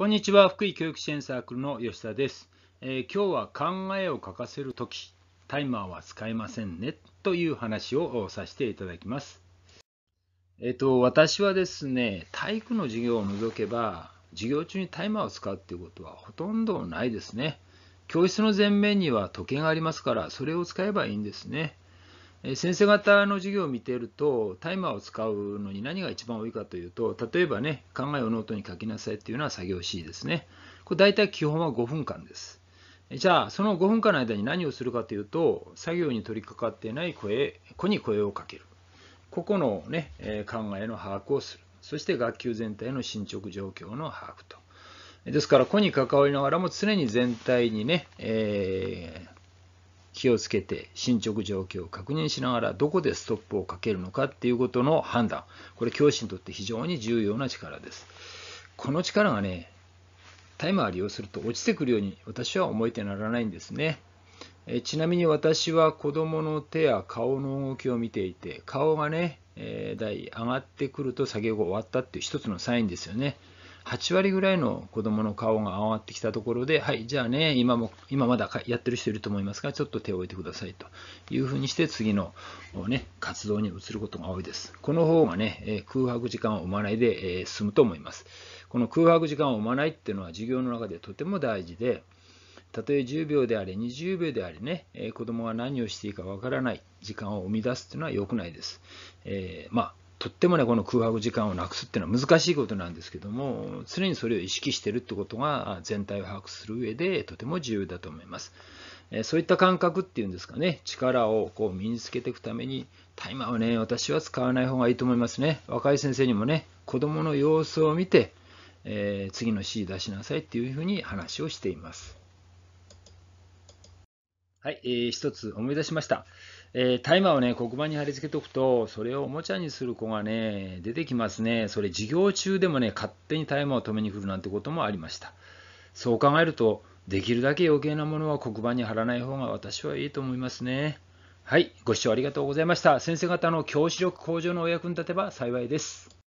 こんにちは福井教育支援サークルの吉田です、えー、今日は考えを書かせるときタイマーは使えませんねという話をさせていただきますえっ、ー、と私はですね体育の授業を除けば授業中にタイマーを使うっていうことはほとんどないですね教室の前面には時計がありますからそれを使えばいいんですね先生方の授業を見ているとタイマーを使うのに何が一番多いかというと例えばね考えをノートに書きなさいっていうのは作業 C ですねこれ大体基本は5分間ですじゃあその5分間の間に何をするかというと作業に取り掛かっていない声子に声をかける個々の、ね、考えの把握をするそして学級全体の進捗状況の把握とですから、子に関わりながらも常に全体にね、え気をつけて進捗状況を確認しながらどこでストップをかけるのかっていうことの判断これ教師にとって非常に重要な力ですこの力がねタイマーを利用すると落ちてくるように私は思えてならないんですねえちなみに私は子どもの手や顔の動きを見ていて顔がね、えー、台上がってくると作業が終わったっていう一つのサインですよね8割ぐらいの子供の顔が上がってきたところで、はい、じゃあね、今も、今まだやってる人いると思いますが、ちょっと手を置いてくださいというふうにして、次の、ね、活動に移ることが多いです。この方がね、空白時間を生まないで進むと思います。この空白時間を生まないっていうのは、授業の中でとても大事で、たとえ10秒であれ、20秒であれね、えー、子供が何をしていいかわからない時間を生み出すというのは良くないです。えー、まあとってもね、この空白時間をなくすっていうのは難しいことなんですけども、常にそれを意識してるってことが全体を把握する上でとても重要だと思います。そういった感覚っていうんですかね、力をこう身につけていくために、タイマーはね、私は使わない方がいいと思いますね。若い先生にもね、子供の様子を見て、えー、次の指示出しなさいっていうふうに話をしています。はい、えー、一つ思い出しました。えー、タイマーをね、黒板に貼り付けておくと、それをおもちゃにする子がね、出てきますね。それ、授業中でもね、勝手にタイマーを止めに来るなんてこともありました。そう考えると、できるだけ余計なものは黒板に貼らない方が私はいいと思いますね。はい、ご視聴ありがとうございました。先生方の教師力向上のお役に立てば幸いです。